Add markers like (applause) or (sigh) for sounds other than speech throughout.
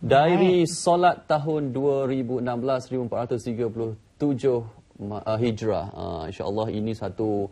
Dairi solat tahun 2016 1437 uh, Hijrah. Uh, InsyaAllah ini satu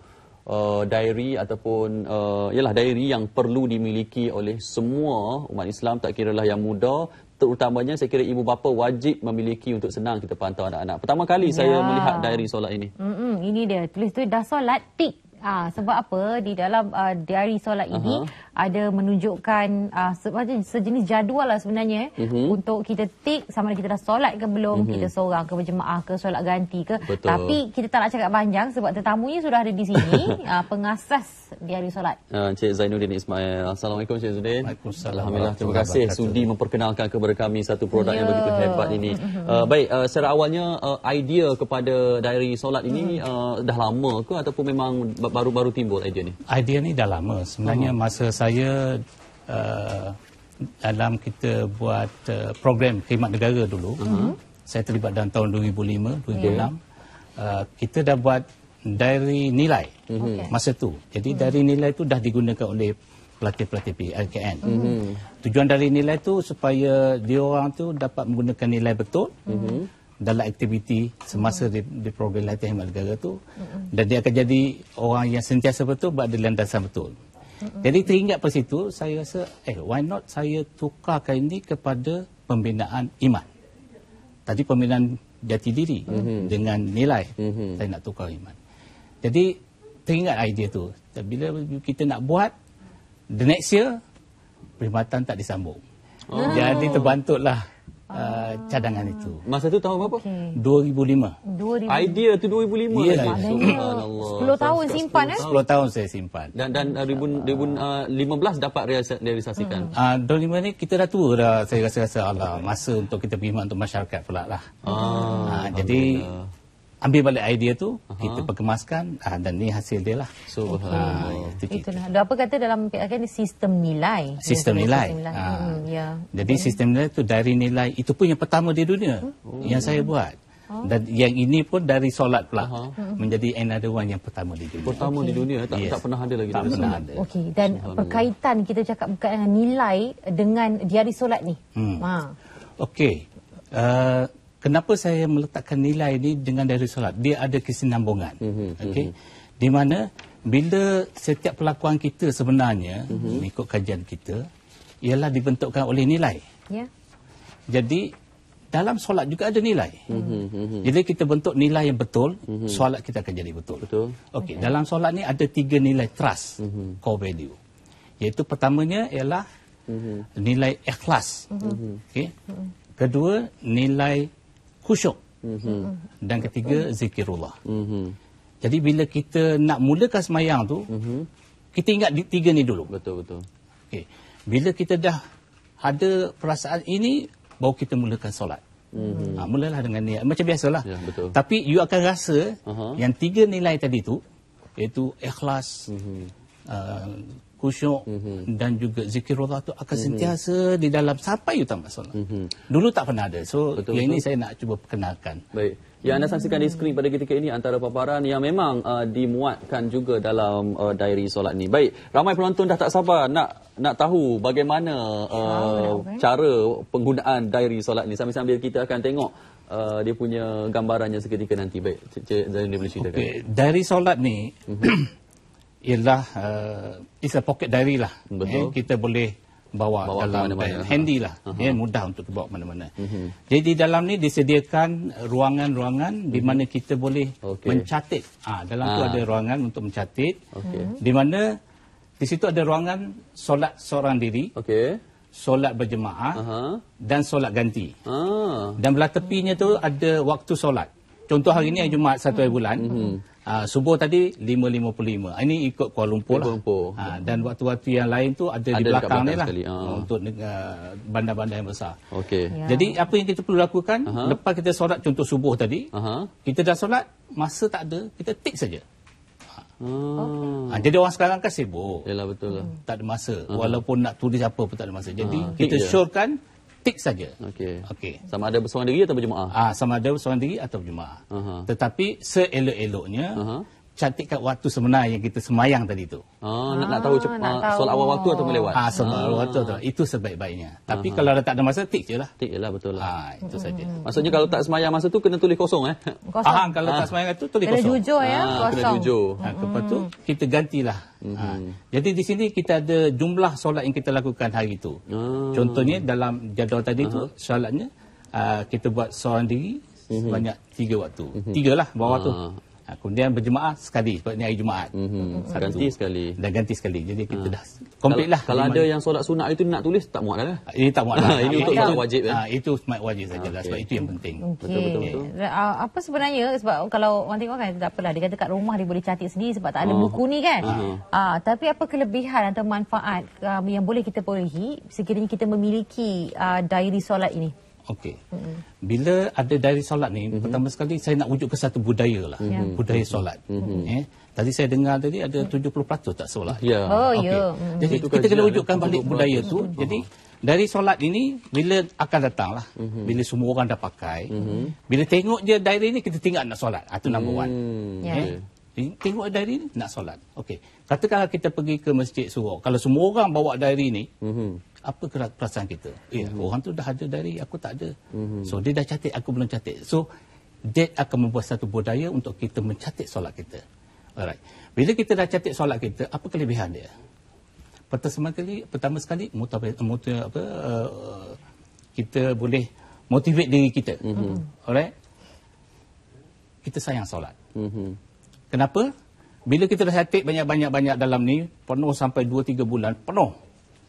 Uh, diary ataupun uh, ialah diary yang perlu dimiliki oleh semua umat Islam tak kira lah yang muda terutamanya saya kira ibu bapa wajib memiliki untuk senang kita pantau anak-anak pertama kali ya. saya melihat diary solat ini hmm ini dia tulis tu dah solat tik Ah, sebab apa di dalam uh, diari solat ini ada menunjukkan uh, ah, sebenarnya sejenis jadual lah sebenarnya uh-huh. untuk kita tik sama ada kita dah solat ke belum uh-huh. kita seorang ke berjemaah ke solat ganti ke Betul. tapi kita tak nak cakap panjang sebab tetamunya sudah ada di sini uh, (laughs) pengasas diari solat. Uh, Cik Zainuddin Ismail. Assalamualaikum Cik Zainuddin. Waalaikumsalam. Alhamdulillah terima kasih sudi memperkenalkan kepada kami satu produk yeah. yang ya. begitu hebat ini. Uh, baik uh, secara awalnya uh, idea kepada diari solat ini uh, dah lama ke ataupun memang baru-baru timbul idea ni? Idea ni dah lama. Sebenarnya uh masa saya uh, dalam kita buat uh, program khidmat negara dulu, uh saya terlibat dalam tahun 2005, 2006, uh uh, kita dah buat dari nilai uh masa tu. Jadi uh dari nilai tu dah digunakan oleh pelatih-pelatih PLKN. uh Tujuan dari nilai tu supaya dia orang tu dapat menggunakan nilai betul. uh dalam aktiviti semasa mm. di, di program latihan himbal negara tu mm. dan dia akan jadi orang yang sentiasa betul berada di landasan betul. Mm. Jadi teringat pada situ saya rasa eh why not saya tukarkan ini kepada pembinaan iman. Tadi pembinaan jati diri mm-hmm. dengan nilai mm-hmm. saya nak tukar iman. Jadi teringat idea tu. Bila kita nak buat the next year perkhidmatan tak disambung. Oh. Jadi terbantutlah Uh, cadangan hmm. itu. Masa itu tahun berapa? Okay. 2005. 2005. Idea itu 2005. Yeah, ya, subhanallah. 10 tahun simpan 10 eh? 10 tahun saya simpan. Dan dan InsyaAllah. 2015 ah, dapat realisasikan. hmm. uh, 2005 ini kita dah tua dah saya rasa-rasa Allah masa untuk kita berkhidmat untuk masyarakat pula lah. Ah hmm. uh, jadi ambil balik idea tu Aha. kita perkemaskan uh, dan ni hasil dia lah so okay. uh, ah, itu itulah dan apa kata dalam kan sistem nilai sistem ya, nilai, sistem nilai. Uh, hmm, ya. jadi okay. sistem nilai tu dari nilai itu pun yang pertama di dunia oh. yang saya buat oh. dan yang ini pun dari solat pula uh-huh. menjadi another one yang pertama di dunia. Pertama okay. di dunia tak yes. tak pernah ada lagi. Tak pernah ada. Okey dan berkaitan kita cakap berkaitan nilai dengan diari solat ni. Hmm. Ha. Okey. Uh, kenapa saya meletakkan nilai ini dengan dari solat? Dia ada kesinambungan. Mm-hmm. Okey. Mhm. Di mana bila setiap pelakuan kita sebenarnya mm-hmm. ikut kajian kita ialah dibentukkan oleh nilai. Yeah. Jadi dalam solat juga ada nilai. Mm-hmm. Mhm. Jadi kita bentuk nilai yang betul, mm-hmm. solat kita akan jadi betul. Betul. Okey, okay. dalam solat ni ada tiga nilai trust, mm-hmm. core value. Iaitu pertamanya ialah mm-hmm. nilai ikhlas. Mm-hmm. Okey. Mm-hmm. Kedua, nilai khusyuk. Mm-hmm. Dan ketiga zikirullah. Mm-hmm. Jadi bila kita nak mulakan semayang tu, mm-hmm. kita ingat di, tiga ni dulu. Betul betul. Okey, Bila kita dah ada perasaan ini, baru kita mulakan solat. Mm-hmm. Ha, mulalah dengan niat macam biasalah. Ya, betul. Tapi you akan rasa uh-huh. yang tiga nilai tadi tu iaitu ikhlas, mm-hmm. uh, khusyuk mm -hmm. dan juga zikir roda itu akan mm -hmm. sentiasa di dalam sampai you tambah solat. Mm -hmm. Dulu tak pernah ada. So, betul, yang betul. ini saya nak cuba perkenalkan. Baik. Yang anda saksikan di skrin pada ketika ini antara paparan yang memang uh, dimuatkan juga dalam uh, diary solat ni. Baik, ramai penonton dah tak sabar nak nak tahu bagaimana uh, ya, cara penggunaan diary solat ni. Sambil-sambil kita akan tengok uh, dia punya gambarannya seketika nanti. Baik, Cik Zainal boleh ceritakan. Okay. Diary solat ni, mhm. (clears throat) ialah uh, it's a pocket diary lah. Eh, kita boleh bawa, bawa dalam handy lah. Uh-huh. Ya, mudah untuk bawa mana-mana. Uh-huh. Jadi di dalam ni disediakan ruangan-ruangan uh-huh. di mana kita boleh okay. mencatat. ha, ah, dalam uh-huh. tu ah. ada ruangan untuk mencatat. Uh-huh. Mhm. Di mana di situ ada ruangan solat seorang diri. Okay. Solat berjemaah uh-huh. dan solat ganti. Uh-huh. Dan belah tepinya tu ada waktu solat. Contoh hari ni hari Jumaat satu hari bulan. Uh-huh uh, subuh tadi 5.55. Ah, ini ikut Kuala Lumpur. Lah. Kuala Lumpur. Lah. Ha, dan waktu-waktu yang lain tu ada, ada di belakang ni lah. Uh. Untuk bandar-bandar uh, yang besar. Okey. Yeah. Jadi apa yang kita perlu lakukan, uh -huh. lepas kita solat contoh subuh tadi, uh -huh. kita dah solat, masa tak ada, kita tik saja. Hmm. Okay. Ha, jadi orang sekarang kan sibuk Yalah, betul lah. Hmm. Tak ada masa uh Walaupun nak tulis apa pun tak ada masa Jadi uh kita syorkan tik saja. Okey. Okey. Sama ada bersorang diri atau berjemaah? Ah, sama ada bersorang diri atau berjemaah. Uh -huh. Tetapi seelok-eloknya uh -huh cantikkan waktu sebenarnya yang kita semayang tadi tu. Ah, nak, nak tahu cepat ah, nak tahu. solat awal waktu atau melewat Ah, solat awal ah. waktu tu. Itu sebaik-baiknya. Tapi ah. kalau dah tak ada masa, tik jelah Tik jelah lah, betul lah. Ah, itu hmm. saja. Hmm. Maksudnya kalau tak semayang masa tu, kena tulis kosong eh? Kosong. Ah, kalau ah. tak semayang tu, tulis kosong. Kena jujur ya, ah, kosong. Kena jujur. Ha, lepas tu, hmm. kita gantilah. Ah, hmm. Ha. Jadi di sini kita ada jumlah solat yang kita lakukan hari itu Hmm. Contohnya dalam jadual tadi tu, solatnya, uh, kita buat seorang diri mhm. sebanyak tiga waktu. Mhm. Tiga lah, bawah uh tu. Ha, kemudian berjemaah sekali sebab ni hari Jumaat. Mm -hmm. Satu. Ganti sekali. Dah ganti sekali. Jadi kita ha. dah komplit lah. Kalau, ada yang solat sunat itu nak tulis tak muat dah. Ha, ini tak muat lah. (laughs) ini untuk solat wajib. Eh? Ha, itu semak wajib ha, sajalah okay. Ah, sebab itu yang penting. Betul-betul. Okay. Apa sebenarnya sebab kalau orang tengok kan tak apalah. Dia kata kat rumah dia boleh cantik sendiri sebab tak ada oh. buku ni kan. Ha. Ha. Ha. Tapi apa kelebihan atau manfaat um, yang boleh kita perolehi sekiranya kita memiliki uh, diary solat ini? Okey. Mm-hmm. Bila ada dari solat ni, mm-hmm. pertama sekali saya nak wujud ke satu budaya lah. Ya. Mm-hmm. Budaya solat. Mm-hmm. Eh? Tadi saya dengar tadi ada 70% mm-hmm. tak solat. Ya. Yeah. Oh, ya. Yeah. Mm-hmm. Jadi Itu kita kena wujudkan balik budaya tu. Mm-hmm. Jadi dari solat ini, bila akan datang lah. Mm-hmm. Bila semua orang dah pakai. Mm-hmm. Bila tengok je diary ni, kita tinggal nak solat. Itu ah, number mm-hmm. one. Mm, yeah. Ya. Okay. Eh, tengok diary ni, nak solat. Okey. Katakanlah kita pergi ke masjid suruh. Kalau semua orang bawa diary ni, mm-hmm apa perasaan kita mm-hmm. orang tu dah ada dari aku tak ada mm-hmm. so dia dah catik aku belum catik so that akan membuat satu budaya untuk kita mencatik solat kita alright bila kita dah catik solat kita apa kelebihan dia pertama sekali pertama sekali motivate, motivate, apa uh, kita boleh motivate diri kita mm-hmm. alright kita sayang solat mm-hmm. kenapa bila kita dah catik banyak-banyak banyak dalam ni penuh sampai 2 3 bulan penuh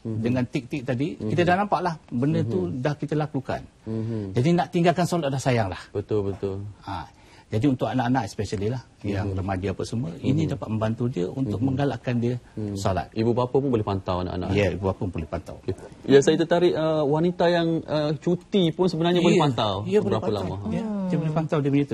Mhm. dengan tik-tik tadi mm -hmm. kita mhm. dah nampak lah benda mm -hmm. tu mhm. dah kita lakukan. Mm -hmm. Jadi nak tinggalkan solat dah sayang lah. Betul betul. Ha. Jadi untuk anak-anak especially lah mm -hmm. yang remaja apa semua mm -hmm. ini dapat membantu dia untuk mm -hmm. menggalakkan dia mm -hmm. solat. Ibu bapa pun boleh pantau anak-anak. Ya, ibu bapa pun boleh pantau. Ya, ya saya tertarik uh, wanita yang uh, cuti pun sebenarnya ya, boleh pantau ya, berapa boleh pantau. lama. Ya, dia boleh hmm. pantau dia punya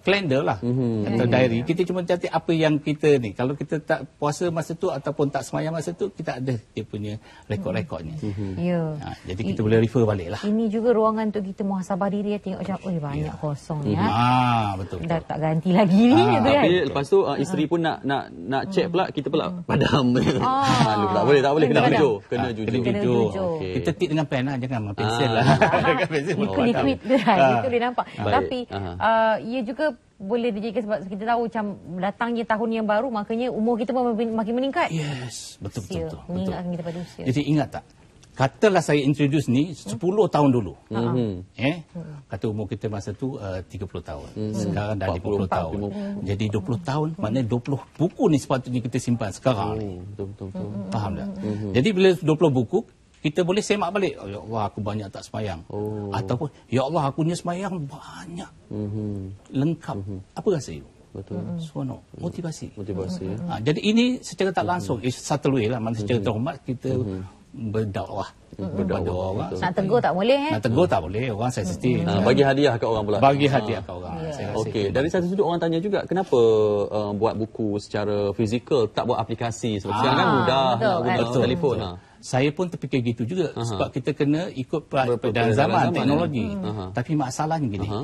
kalender lah mm-hmm. atau diary kita cuma catat apa yang kita ni kalau kita tak puasa masa tu ataupun tak semayang masa tu kita ada dia punya rekod-rekodnya mm-hmm. Mhm. yeah. ha, jadi kita I, boleh refer balik lah ini juga ruangan untuk kita muhasabah diri ya. tengok macam oh banyak yeah. kosong ni mhm. ya. ah, betul, betul. dah tak ganti lagi ah, ni tu, kan? tapi kan? lepas tu uh, isteri ah. pun nak nak nak check pula kita pula mm-hmm. padam ah. (laughs) tak boleh tak boleh kena, kena jujur ah, kena jujur, kena jujur. Kena jujur. Okay. kita tip dengan pen lah jangan dengan pensel lah (laughs) oh, liquid-liquid dah itu boleh nampak tapi ia juga boleh dijadikan sebab kita tahu macam datangnya tahun yang baru makanya umur kita pun makin meningkat. Yes, betul betul. betul, Mengingatkan kita pada usia. Jadi ingat tak? Katalah saya introduce ni 10 hmm? tahun dulu. Hmm. Eh? Kata umur kita masa tu eh, uh, 30 tahun. Hmm. Sekarang dah 40, 50 tahun. 40. Hmm. Jadi 20 hmm. tahun maknanya 20 buku ni sepatutnya kita simpan sekarang. Hmm. Betul, betul, betul. Faham tak? Hmm. hmm. Jadi bila 20 buku, kita boleh semak balik oh, ya Allah aku banyak tak semayang. oh. ataupun ya Allah aku punya sembahyang banyak mm-hmm. lengkap mm-hmm. apa rasa itu betul mm-hmm. suono mhm. motivasi motivasi mm-hmm. ha, jadi ini secara tak langsung mm-hmm. satu way lah mana mhm. secara mm-hmm. terhormat kita mm-hmm berdakwah berdakwah orang nak tegur tak boleh eh? nak tegur tak boleh orang sensitif hmm. kan? bagi hadiah kat orang pula bagi ah. hadiah kat orang yeah. Ya. okey dari satu sudut orang tanya juga kenapa uh, buat buku secara fizikal tak buat aplikasi sebab kan ah, sekarang mudah betul, nak guna kan? telefon betul. Lah. saya pun terfikir gitu juga Aha. sebab kita kena ikut peradaban zaman, zaman teknologi hmm. tapi masalahnya gini Aha.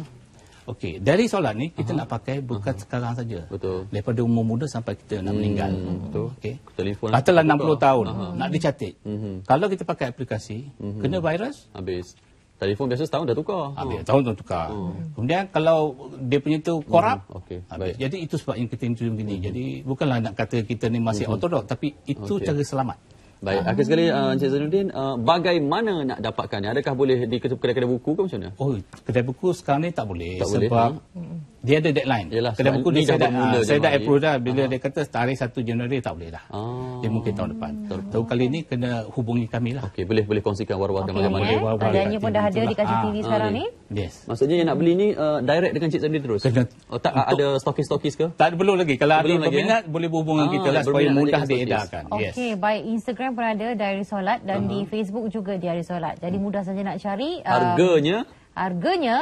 Okey, dari solat ni kita uh nak pakai bukan mhm. sekarang saja. Betul. Daripada umur muda sampai kita nak hmm, meninggal. Hmm. Betul. Okey. Telefon. Katalah 60 tahun uh nak dicatat. Uh-huh. Kalau kita pakai aplikasi, uh-huh. kena virus habis. Telefon biasa setahun dah tukar. Habis tahun dah tukar. uh Kemudian kalau dia punya tu korap, uh-huh. okey. Baik. Jadi itu sebab yang kita intro begini. Uh-huh. Jadi bukanlah nak kata kita ni masih uh-huh. otodok tapi itu okay. cara selamat. Baik, akhir sekali uh, Encik Zainuddin, uh, bagaimana nak dapatkan? Adakah boleh di kedai-kedai buku ke macam mana? Oh, kedai buku sekarang ni tak boleh. Tak sebab boleh. Ha? dia ada deadline. Yelah, kena buku ni ah, saya dah saya dah approve dah bila uh-huh. dia kata tarikh 1 Januari tak boleh dah. Oh. Dia mungkin tahun depan. Tahun, tahun kali ini kena hubungi kami lah. Okey boleh boleh kongsikan warwa okay, macam mana. Eh. Warwa pun dah ada itulah. di lah. kaca TV ah. sekarang ah, ni. Yes. Maksudnya yang nak beli ni uh, direct dengan Cik Sabri terus. Kena, oh, tak untuk, ada stokis-stokis ke? Tak perlu lagi. Kalau ada peminat eh? boleh berhubungan ah, kita lah supaya mudah diedarkan. Okey baik Instagram pun ada Diary Solat dan di Facebook juga Diary Solat. Jadi hmm. mudah saja nak cari. Harganya? Uh, harganya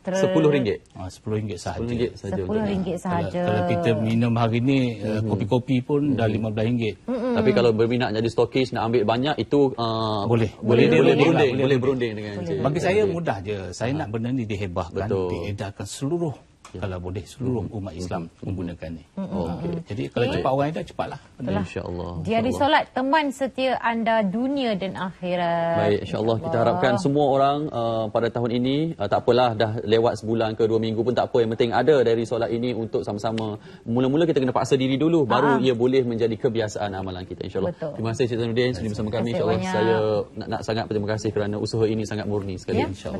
Sepuluh ringgit. Ah, sepuluh ringgit 10 sahaja Sepuluh ringgit sahaja, sahaja. Kalau, kalau kita minum hari ini eh, mm mm-hmm. kopi-kopi pun mm-hmm. dah ringgit. 15 tapi kalau berminat jadi stokis nak ambil banyak itu uh, boleh boleh boleh boleh berunding, boleh berunding dengan boleh. bagi saya mudah je saya ha. nak benda ni dihebahkan diedarkan seluruh Ya. Kalau boleh seluruh hmm. umat Islam hmm. menggunakan ni. Hmm. Oh, hmm. okay. Jadi kalau cepat orang ada cepatlah. Insya-Allah. Insya Allah. Dia di solat teman setia anda dunia dan akhirat. Baik, insya-Allah insya Allah. kita harapkan semua orang uh, pada tahun ini uh, tak apalah dah lewat sebulan ke dua minggu pun tak apa yang penting ada dari solat ini untuk sama-sama mula-mula kita kena paksa diri dulu Aa. baru ah. ia boleh menjadi kebiasaan amalan kita insya-Allah. Terima kasih Cik Zainuddin sudah bersama kami insya-Allah. Saya nak, nak sangat berterima kasih kerana usaha ini sangat murni sekali ya. insya-Allah.